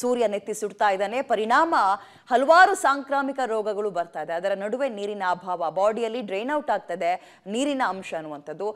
ಸೂರ್ಯ ನೆತ್ತಿ ಸುಡ್ತಾ ಇದ್ದಾನೆ ಪರಿಣಾಮ ಹಲವಾರು ಸಾಂಕ್ರಾಮಿಕ ರೋಗಗಳು ಬರ್ತಾ ಇದೆ ಅದರ ನಡುವೆ ನೀರಿನ ಅಭಾವ ಬಾಡಿಯಲ್ಲಿ ಡ್ರೈನ್ ಔಟ್ ಆಗ್ತದೆ ನೀರಿನ ಅಂಶ ಅನ್ನುವಂಥದ್ದು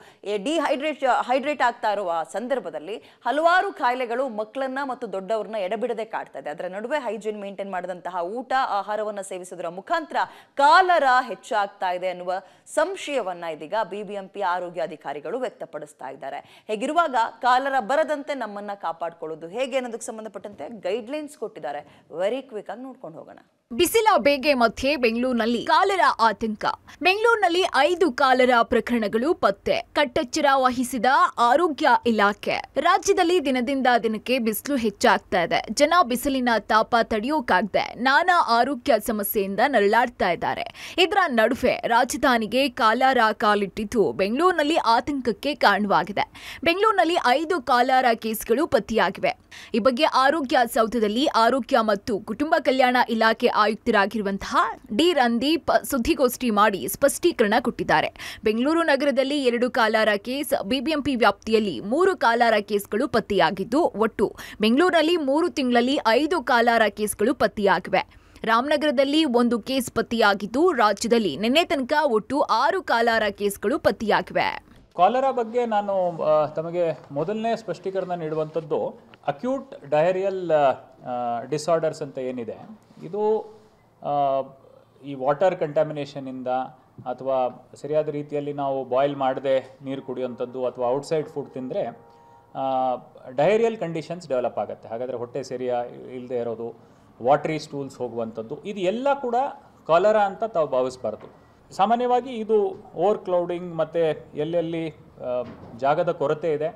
ಡಿಹೈಡ್ರೇಟ್ ಹೈಡ್ರೇಟ್ ಆಗ್ತಾ ಇರುವ ಸಂದರ್ಭದಲ್ಲಿ ಹಲವಾರು ಕಾಯಿಲೆಗಳು ಮಕ್ಕಳನ್ನ ಮತ್ತು ದೊಡ್ಡವ್ರನ್ನ ಎಡಬಿಡದೆ ಇದೆ ಅದರ ನಡುವೆ ಹೈಜೀನ್ ಮೇಂಟೈನ್ ಮಾಡಿದಂತಹ ಊಟ ಆಹಾರವನ್ನು ಸೇವಿಸುವುದರ ಮುಖಾಂತರ ಕಾಲರ ಹೆಚ್ಚಾಗ್ತಾ ಇದೆ ಅನ್ನುವ ಸಂಶಯವನ್ನ ಇದೀಗ ಬಿಬಿಎಂಪಿ ಆರೋಗ್ಯ ಅಧಿಕಾರಿಗಳು ವ್ಯಕ್ತಪಡಿಸ್ತಾ ಇದ್ದಾರೆ ಹೇಗಿರುವಾಗ ಕಾಲರ ಬರದಂತೆ ನಮ್ಮನ್ನ ಕಾಪಾಡಿಕೊಳ್ಳೋದು ಹೇಗೆ ಅನ್ನೋದಕ್ಕೆ ಸಂಬಂಧಪಟ್ಟಂತೆ ಗೈಡ್ ಹೆಡ್ಲೈನ್ಸ್ ಕೊಟ್ಟಿದ್ದಾರೆ ವೆರಿ ಕ್ವಿಕ್ ಆಗಿ ನೋಡ್ಕೊಂಡು ಹೋಗೋಣ ಬಿಸಿಲ ಬೇಗೆ ಮಧ್ಯೆ ಬೆಂಗಳೂರಿನಲ್ಲಿ ಕಾಲರ ಆತಂಕ ಬೆಂಗಳೂರಿನಲ್ಲಿ ಐದು ಕಾಲರ ಪ್ರಕರಣಗಳು ಪತ್ತೆ ಕಟ್ಟೆಚ್ಚರ ವಹಿಸಿದ ಆರೋಗ್ಯ ಇಲಾಖೆ ರಾಜ್ಯದಲ್ಲಿ ದಿನದಿಂದ ದಿನಕ್ಕೆ ಬಿಸಿಲು ಹೆಚ್ಚಾಗ್ತಾ ಇದೆ ಜನ ಬಿಸಿಲಿನ ತಾಪ ತಡೆಯೋಕಾಗದೆ ನಾನಾ ಆರೋಗ್ಯ ಸಮಸ್ಯೆಯಿಂದ ನರಳಾಡ್ತಾ ಇದ್ದಾರೆ ಇದರ ನಡುವೆ ರಾಜಧಾನಿಗೆ ಕಾಲಾರ ಕಾಲಿಟ್ಟಿದ್ದು ಬೆಂಗಳೂರಿನಲ್ಲಿ ಆತಂಕಕ್ಕೆ ಕಾರಣವಾಗಿದೆ ಬೆಂಗಳೂರಿನಲ್ಲಿ ಐದು ಕಾಲಾರ ಕೇಸ್ಗಳು ಪತ್ತೆಯಾಗಿವೆ ಈ ಬಗ್ಗೆ ಆರೋಗ್ಯ ಸೌಧದಲ್ಲಿ ಆರೋಗ್ಯ ಮತ್ತು ಕುಟುಂಬ ಕಲ್ಯಾಣ ಇಲಾಖೆ ಆಯುಕ್ತರಾಗಿರುವಂತಹ ಡಿ ರಂದೀಪ್ ಸುದ್ದಿಗೋಷ್ಠಿ ಮಾಡಿ ಸ್ಪಷ್ಟೀಕರಣ ಕೊಟ್ಟಿದ್ದಾರೆ ಬೆಂಗಳೂರು ನಗರದಲ್ಲಿ ಎರಡು ಕಾಲಾರ ಕೇಸ್ ಬಿಬಿಎಂಪಿ ವ್ಯಾಪ್ತಿಯಲ್ಲಿ ಮೂರು ಕಾಲಾರ ಕೇಸ್ಗಳು ಪತ್ತೆಯಾಗಿದ್ದು ಒಟ್ಟು ಬೆಂಗಳೂರಿನಲ್ಲಿ ಮೂರು ತಿಂಗಳಲ್ಲಿ ಐದು ಕಾಲಾರ ಕೇಸ್ಗಳು ಪತ್ತೆಯಾಗಿವೆ ರಾಮನಗರದಲ್ಲಿ ಒಂದು ಕೇಸ್ ಪತ್ತೆಯಾಗಿದ್ದು ರಾಜ್ಯದಲ್ಲಿ ನಿನ್ನೆ ತನಕ ಒಟ್ಟು ಆರು ಕಾಲಾರ ಕೇಸ್ಗಳು ಪತ್ತೆಯಾಗಿವೆ ಕಾಲರ ಬಗ್ಗೆ ನಾನು ತಮಗೆ ಮೊದಲನೇ ಸ್ಪಷ್ಟೀಕರಣ ನೀಡುವಂಥದ್ದು ಅಕ್ಯೂಟ್ ಡಯರಿಯಲ್ ಡಿಸಾರ್ಡರ್ಸ್ ಅಂತ ಏನಿದೆ ಇದು ಈ ವಾಟರ್ ಕಂಟಾಮಿನೇಷನಿಂದ ಅಥವಾ ಸರಿಯಾದ ರೀತಿಯಲ್ಲಿ ನಾವು ಬಾಯ್ಲ್ ಮಾಡದೆ ನೀರು ಕುಡಿಯುವಂಥದ್ದು ಅಥವಾ ಔಟ್ಸೈಡ್ ಫುಡ್ ತಿಂದರೆ ಡಯರಿಯಲ್ ಕಂಡೀಷನ್ಸ್ ಡೆವಲಪ್ ಆಗುತ್ತೆ ಹಾಗಾದರೆ ಹೊಟ್ಟೆ ಸರಿಯ ಇಲ್ಲದೆ ಇರೋದು ವಾಟ್ರಿ ಸ್ಟೂಲ್ಸ್ ಹೋಗುವಂಥದ್ದು ಇದು ಎಲ್ಲ ಕೂಡ ಕಾಲರ ಅಂತ ತಾವು ಭಾವಿಸ್ಬಾರ್ದು ಸಾಮಾನ್ಯವಾಗಿ ಇದು ಓವರ್ ಕ್ಲೌಡಿಂಗ್ ಮತ್ತು ಎಲ್ಲೆಲ್ಲಿ ಜಾಗದ ಕೊರತೆ ಇದೆ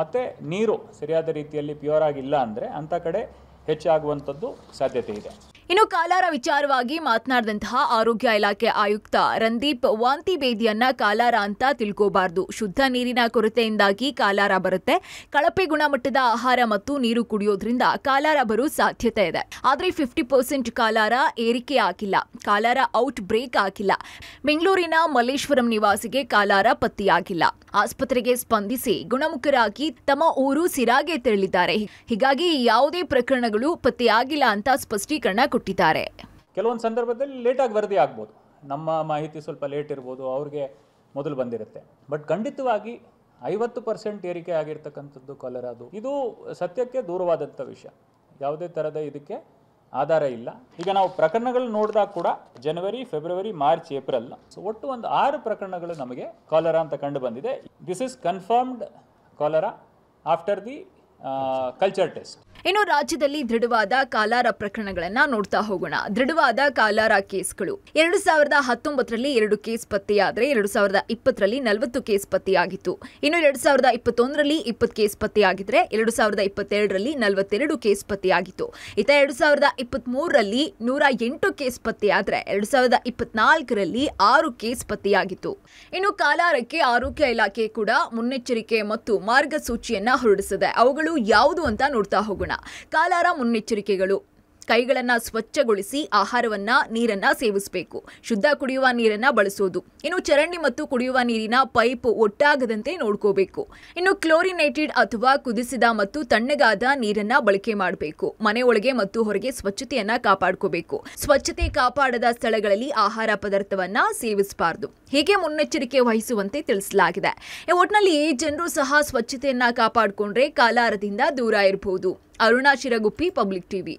ಮತ್ತು ನೀರು ಸರಿಯಾದ ರೀತಿಯಲ್ಲಿ ಪ್ಯೂರ್ ಆಗಿಲ್ಲ ಅಂದರೆ ಅಂಥ ಕಡೆ ಹೆಚ್ಚಾಗುವಂಥದ್ದು ಸಾಧ್ಯತೆ ಇದೆ ಇನ್ನು ಕಾಲಾರ ವಿಚಾರವಾಗಿ ಮಾತನಾಡಿದಂತಹ ಆರೋಗ್ಯ ಇಲಾಖೆ ಆಯುಕ್ತ ರಂದೀಪ್ ವಾಂತಿ ಬೇದಿಯನ್ನ ಕಾಲಾರ ಅಂತ ತಿಳ್ಕೋಬಾರದು ಶುದ್ಧ ನೀರಿನ ಕೊರತೆಯಿಂದಾಗಿ ಕಾಲಾರ ಬರುತ್ತೆ ಕಳಪೆ ಗುಣಮಟ್ಟದ ಆಹಾರ ಮತ್ತು ನೀರು ಕುಡಿಯೋದ್ರಿಂದ ಕಾಲಾರ ಬರೋ ಸಾಧ್ಯತೆ ಇದೆ ಆದರೆ ಫಿಫ್ಟಿ ಪರ್ಸೆಂಟ್ ಕಾಲಾರ ಏರಿಕೆ ಆಗಿಲ್ಲ ಕಾಲಾರ ಔಟ್ ಬ್ರೇಕ್ ಆಗಿಲ್ಲ ಬೆಂಗಳೂರಿನ ಮಲ್ಲೇಶ್ವರಂ ನಿವಾಸಿಗೆ ಕಾಲಾರ ಪತ್ತೆಯಾಗಿಲ್ಲ ಆಸ್ಪತ್ರೆಗೆ ಸ್ಪಂದಿಸಿ ಗುಣಮುಖರಾಗಿ ತಮ್ಮ ಊರು ಸಿರಾಗೆ ತೆರಳಿದ್ದಾರೆ ಹೀಗಾಗಿ ಯಾವುದೇ ಪ್ರಕರಣಗಳು ಪತ್ತೆಯಾಗಿಲ್ಲ ಅಂತ ಸ್ಪಷ್ಟೀಕರಣ ಕೊಟ್ಟಿದ್ದಾರೆ ಕೆಲವೊಂದು ಸಂದರ್ಭದಲ್ಲಿ ಲೇಟಾಗಿ ವರದಿ ಆಗ್ಬೋದು ನಮ್ಮ ಮಾಹಿತಿ ಸ್ವಲ್ಪ ಲೇಟ್ ಇರ್ಬೋದು ಅವ್ರಿಗೆ ಮೊದಲು ಬಂದಿರುತ್ತೆ ಬಟ್ ಖಂಡಿತವಾಗಿ ಐವತ್ತು ಪರ್ಸೆಂಟ್ ಏರಿಕೆ ಆಗಿರ್ತಕ್ಕಂಥದ್ದು ಅದು ಇದು ಸತ್ಯಕ್ಕೆ ದೂರವಾದಂಥ ವಿಷಯ ಯಾವುದೇ ಥರದ ಇದಕ್ಕೆ ಆಧಾರ ಇಲ್ಲ ಈಗ ನಾವು ಪ್ರಕರಣಗಳು ನೋಡಿದಾಗ ಕೂಡ ಜನವರಿ ಫೆಬ್ರವರಿ ಮಾರ್ಚ್ ಏಪ್ರಿಲ್ ಸೊ ಒಟ್ಟು ಒಂದು ಆರು ಪ್ರಕರಣಗಳು ನಮಗೆ ಕಾಲರ ಅಂತ ಕಂಡು ಬಂದಿದೆ this is confirmed cholera after the culture test ಇನ್ನು ರಾಜ್ಯದಲ್ಲಿ ದೃಢವಾದ ಕಾಲಾರ ಪ್ರಕರಣಗಳನ್ನ ನೋಡ್ತಾ ಹೋಗೋಣ ದೃಢವಾದ ಕಾಲಾರ ಕೇಸ್ಗಳು ಎರಡು ಸಾವಿರದ ಹತ್ತೊಂಬತ್ತರಲ್ಲಿ ಎರಡು ಕೇಸ್ ಪತ್ತೆಯಾದ್ರೆ ಎರಡು ಸಾವಿರದ ಇಪ್ಪತ್ತರಲ್ಲಿ ನಲವತ್ತು ಕೇಸ್ ಪತ್ತೆಯಾಗಿತ್ತು ಇನ್ನು ಎರಡು ಸಾವಿರದ ಇಪ್ಪತ್ತೊಂದರಲ್ಲಿ ಇಪ್ಪತ್ತು ಕೇಸ್ ಪತ್ತೆಯಾಗಿದ್ರೆ ಎರಡು ಸಾವಿರದ ಇಪ್ಪತ್ತೆರಡರಲ್ಲಿ ನಲವತ್ತೆರಡು ಕೇಸ್ ಪತ್ತೆಯಾಗಿತ್ತು ಇತ ಎರಡು ಸಾವಿರದ ಇಪ್ಪತ್ತ್ ಮೂರರಲ್ಲಿ ನೂರ ಎಂಟು ಕೇಸ್ ಪತ್ತೆಯಾದ್ರೆ ಎರಡು ಸಾವಿರದ ಇಪ್ಪತ್ನಾಲ್ಕರಲ್ಲಿ ಆರು ಕೇಸ್ ಪತ್ತೆಯಾಗಿತ್ತು ಇನ್ನು ಕಾಲಾರಕ್ಕೆ ಆರೋಗ್ಯ ಇಲಾಖೆ ಕೂಡ ಮುನ್ನೆಚ್ಚರಿಕೆ ಮತ್ತು ಮಾರ್ಗಸೂಚಿಯನ್ನ ಹೊರಡಿಸಿದೆ ಅವುಗಳು ಯಾವುದು ಅಂತ ನೋಡ್ತಾ ಹೋಗೋಣ ಕಾಲಾರ ಮುನ್ನೆಚ್ಚರಿಕೆಗಳು ಕೈಗಳನ್ನು ಸ್ವಚ್ಛಗೊಳಿಸಿ ಆಹಾರವನ್ನ ನೀರನ್ನ ಸೇವಿಸಬೇಕು ಶುದ್ಧ ಕುಡಿಯುವ ನೀರನ್ನ ಬಳಸೋದು ಇನ್ನು ಚರಂಡಿ ಮತ್ತು ಕುಡಿಯುವ ನೀರಿನ ಪೈಪ್ ಒಟ್ಟಾಗದಂತೆ ನೋಡ್ಕೋಬೇಕು ಇನ್ನು ಕ್ಲೋರಿನೇಟೆಡ್ ಅಥವಾ ಕುದಿಸಿದ ಮತ್ತು ತಣ್ಣಗಾದ ನೀರನ್ನ ಬಳಕೆ ಮಾಡಬೇಕು ಮನೆ ಒಳಗೆ ಮತ್ತು ಹೊರಗೆ ಸ್ವಚ್ಛತೆಯನ್ನು ಕಾಪಾಡ್ಕೋಬೇಕು ಸ್ವಚ್ಛತೆ ಕಾಪಾಡದ ಸ್ಥಳಗಳಲ್ಲಿ ಆಹಾರ ಪದಾರ್ಥವನ್ನ ಸೇವಿಸಬಾರದು ಹೀಗೆ ಮುನ್ನೆಚ್ಚರಿಕೆ ವಹಿಸುವಂತೆ ತಿಳಿಸಲಾಗಿದೆ ಒಟ್ನಲ್ಲಿ ಜನರು ಸಹ ಸ್ವಚ್ಛತೆಯನ್ನು ಕಾಪಾಡಿಕೊಂಡ್ರೆ ಕಾಲಾರದಿಂದ ದೂರ ಇರಬಹುದು ಅರುಣಾ ಶಿರಗುಪ್ಪಿ ಪಬ್ಲಿಕ್ ಟಿವಿ